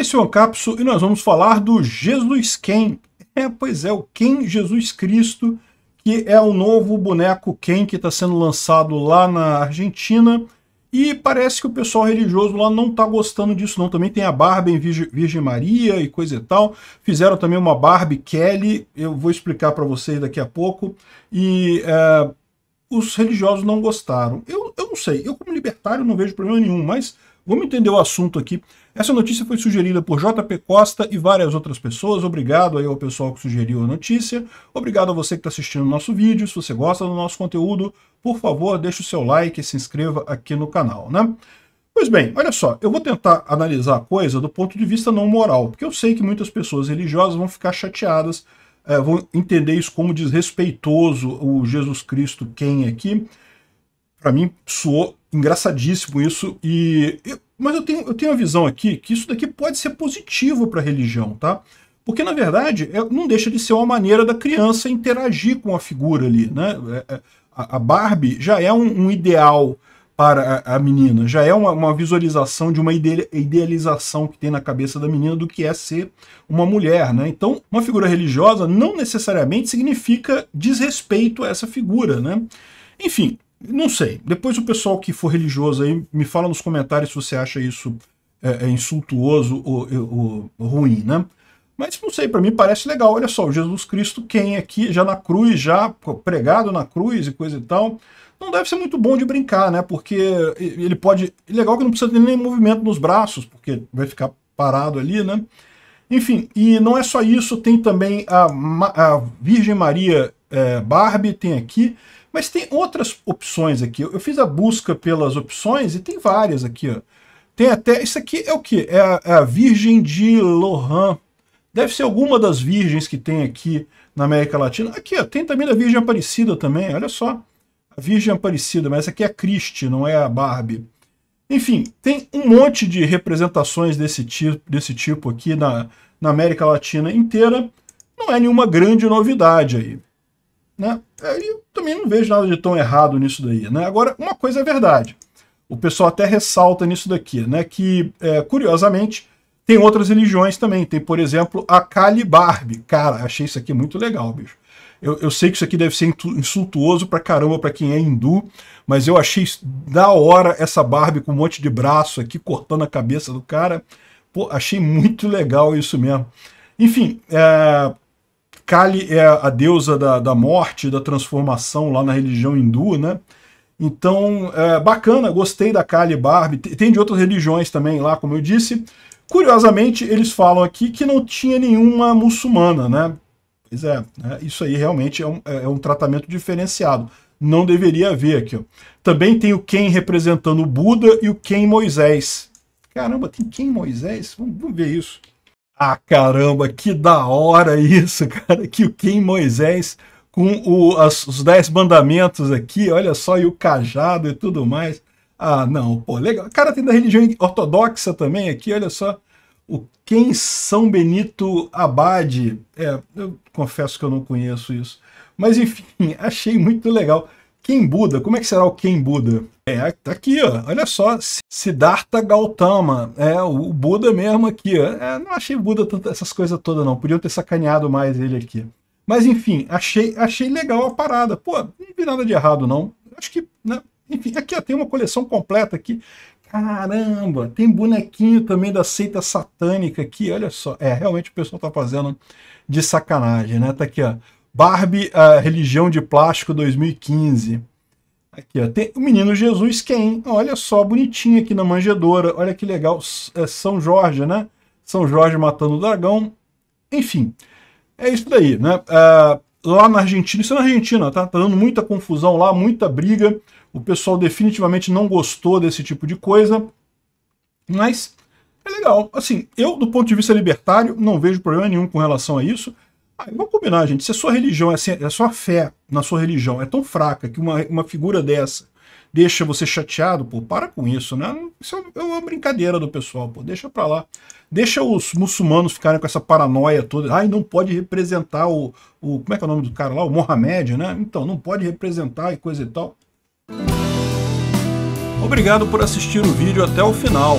Esse é o Ancapso e nós vamos falar do Jesus Ken. É, pois é, o Ken Jesus Cristo, que é o novo boneco Ken que está sendo lançado lá na Argentina. E parece que o pessoal religioso lá não está gostando disso não. Também tem a Barbie em Virgem, Virgem Maria e coisa e tal. Fizeram também uma Barbie Kelly, eu vou explicar para vocês daqui a pouco. E é, os religiosos não gostaram. Eu, eu não sei, eu como libertário não vejo problema nenhum, mas Vamos entender o assunto aqui. Essa notícia foi sugerida por JP Costa e várias outras pessoas. Obrigado aí ao pessoal que sugeriu a notícia. Obrigado a você que está assistindo o nosso vídeo. Se você gosta do nosso conteúdo, por favor, deixe o seu like e se inscreva aqui no canal, né? Pois bem, olha só, eu vou tentar analisar a coisa do ponto de vista não moral, porque eu sei que muitas pessoas religiosas vão ficar chateadas, é, vão entender isso como desrespeitoso o Jesus Cristo quem é aqui, para mim soou engraçadíssimo isso e eu, mas eu tenho, eu tenho a visão aqui que isso daqui pode ser positivo para a religião, tá? Porque, na verdade, é, não deixa de ser uma maneira da criança interagir com a figura ali, né? É, é, a, a Barbie já é um, um ideal para a, a, menina, já é uma, uma, visualização de uma idealização que tem na cabeça da menina do que é ser uma mulher, né? Então, uma figura religiosa não necessariamente significa desrespeito a essa figura, né? Enfim, não sei. Depois o pessoal que for religioso aí me fala nos comentários se você acha isso é, é insultuoso ou, ou, ou, ruim, né? Mas não sei, para mim parece legal. Olha só, Jesus Cristo quem aqui já na cruz, já pregado na cruz e coisa e tal, não deve ser muito bom de brincar, né? Porque ele pode. Legal que não precisa ter nem movimento nos braços, porque vai ficar parado ali, né? Enfim, e não é só isso, tem também a, a Virgem Maria é, Barbie, tem aqui, mas tem outras opções aqui. Eu fiz a busca pelas opções e tem várias aqui. Ó. Tem até... Isso aqui é o quê? É a, é a Virgem de Lohan. Deve ser alguma das virgens que tem aqui na América Latina. Aqui, ó, tem também a Virgem Aparecida também, olha só. A Virgem Aparecida, mas essa aqui é a Christie, não é a Barbie. Enfim, tem um monte de representações desse tipo, desse tipo aqui na, na América Latina inteira. Não é nenhuma grande novidade aí. Né? Eu também não vejo nada de tão errado nisso daí. Né? Agora, uma coisa é verdade. O pessoal até ressalta nisso daqui, né? que, é, curiosamente, tem outras religiões também. Tem, por exemplo, a Kali Barbie. Cara, achei isso aqui muito legal, bicho. Eu, eu sei que isso aqui deve ser insultuoso pra caramba pra quem é hindu, mas eu achei da hora essa Barbie com um monte de braço aqui, cortando a cabeça do cara. Pô, achei muito legal isso mesmo. Enfim, é, Kali é a deusa da, da morte, da transformação lá na religião hindu, né? Então, é, bacana, gostei da Kali Barbie. Tem de outras religiões também lá, como eu disse. Curiosamente, eles falam aqui que não tinha nenhuma muçulmana, né? Pois é, é isso aí realmente é um, é, é um, tratamento diferenciado. Não deveria haver aqui. Ó. Também tem o Ken representando o Buda e o Ken Moisés. Caramba, tem Ken Moisés? vamos, vamos ver isso. Ah, caramba, que da hora isso, cara. Que o Kim Moisés com o, as, os dez mandamentos aqui, olha só, e o cajado e tudo mais. Ah, não, pô, legal. O cara tem da religião ortodoxa também aqui, olha só. O Quem São Benito Abade. É, eu confesso que eu não conheço isso. Mas enfim, achei muito legal. Quem Buda, como é que será o Quem Buda? É, tá aqui, ó. Olha só, Siddhartha Gautama, é o Buda mesmo aqui, ó. É, não achei Buda tanto, essas coisas todas não, podia ter sacaneado mais ele aqui. Mas enfim, achei, achei legal a parada. Pô, não vi nada de errado não. Acho que, né? enfim, aqui ó, tem uma coleção completa aqui. Caramba, tem bonequinho também da seita satânica aqui, olha só. É, realmente o pessoal tá fazendo de sacanagem, né? Tá aqui, ó Barbie, a religião de plástico 2015. Aqui, ó, tem o menino Jesus quem? Olha só, bonitinho aqui na manjedoura. Olha que legal, é São Jorge, né? São Jorge matando o dragão. Enfim, é isso daí, né? É, lá na Argentina, isso é na Argentina, tá? Tá dando muita confusão lá, muita briga. O pessoal definitivamente não gostou desse tipo de coisa. Mas é legal. Assim, eu, do ponto de vista libertário, não vejo problema nenhum com relação a isso. Ah, vamos combinar, gente. Se a sua religião, é a sua fé na sua religião é tão fraca que uma, uma figura dessa deixa você chateado, pô, para com isso, né? Isso é, é uma brincadeira do pessoal, pô, deixa pra lá. Deixa os muçulmanos ficarem com essa paranoia toda. Ai, não pode representar o, o. Como é que é o nome do cara lá? O Mohamed, né? Então, não pode representar e coisa e tal. Obrigado por assistir o vídeo até o final.